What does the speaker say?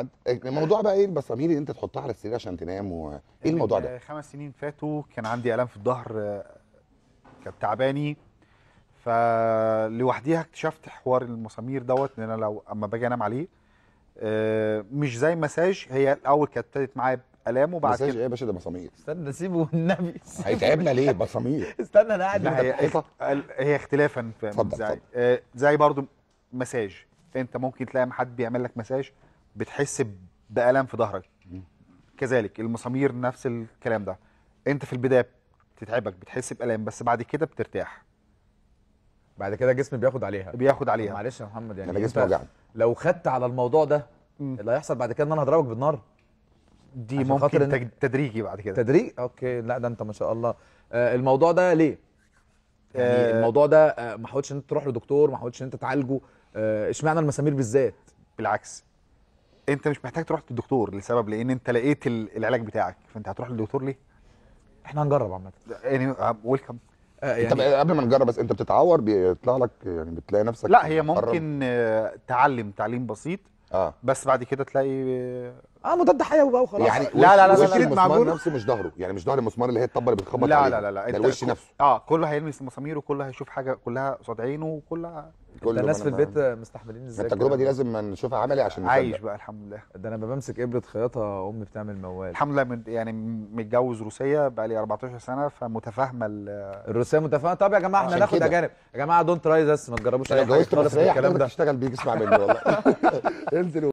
إيه، الموضوع بقى ايه البصامير اللي انت تحطها على السرير عشان تنام وايه يعني الموضوع ده؟ خمس سنين فاتوا كان عندي الام في الظهر آه، كانت تعباني فلوحديها اكتشفت حوار المسامير دوت ان انا لو اما باجي انام عليه آه، مش زي مساج هي الاول كانت ابتدت معايا بالام وبعد مساج كده ايه يا باشا ده مسامير استنى سيبه والنبي هيتعبنا ليه مسامير استنى انا قاعد هي, هي اختلافا زي, آه، زي برضو مساج انت ممكن تلاقي حد بيعمل لك مساج بتحس بألم في ظهرك كذلك المسامير نفس الكلام ده انت في البدايه بتتعبك بتحس بألم بس بعد كده بترتاح بعد كده جسم بياخد عليها بياخد عليها معلش يا محمد يعني, يعني جسم لو خدت على الموضوع ده مم. اللي هيحصل بعد كده ان انا هضربك بالنار دي ممكن خاطر إن... تدريجي بعد كده تدريج اوكي لا ده انت ما شاء الله آه الموضوع ده ليه يعني آه الموضوع ده آه ما حاولتش ان انت تروح لدكتور ما حاولتش ان انت تعالجه آه، اشمعنى المسامير بالذات بالعكس انت مش محتاج تروح للدكتور لسبب لان انت لقيت العلاج بتاعك فانت هتروح للدكتور ليه؟ احنا هنجرب عامه يعني ويلكم uh، آه يعني طب آه، قبل ما نجرب بس انت بتتعور بيطلع لك يعني بتلاقي نفسك لا هي ممكن آه، تعلم تعليم بسيط اه بس بعد كده تلاقي اه, آه، مضاد حيوي بقى وخلاص يعني لا لا لا لا المسمار نفسه مش ظهره يعني مش ظهر المسمار اللي هي الطبه اللي بتخبط لا, لا لا لا لا يعني الوش نفسه اه كله هيلمس مساميره كله هيشوف حاجه كلها قصاد عينه وكلها كل الناس في البيت مستحملين ازاي التجربه دي لازم نشوفها عملي عشان عايش بقى الحمد لله ده انا بمسك ابره خياطه امي بتعمل موال الحمد لله من يعني متجوز روسيه بقى لي 14 سنه فمتفاهمه الروسيه متفاهمه طب يا جماعه آه، احنا ناخد اجانب يا جماعه دونت ترايز بس ما تجربوش اي حاجه خالص الكلام ده تشتغل بيك اسمع مني والله انزل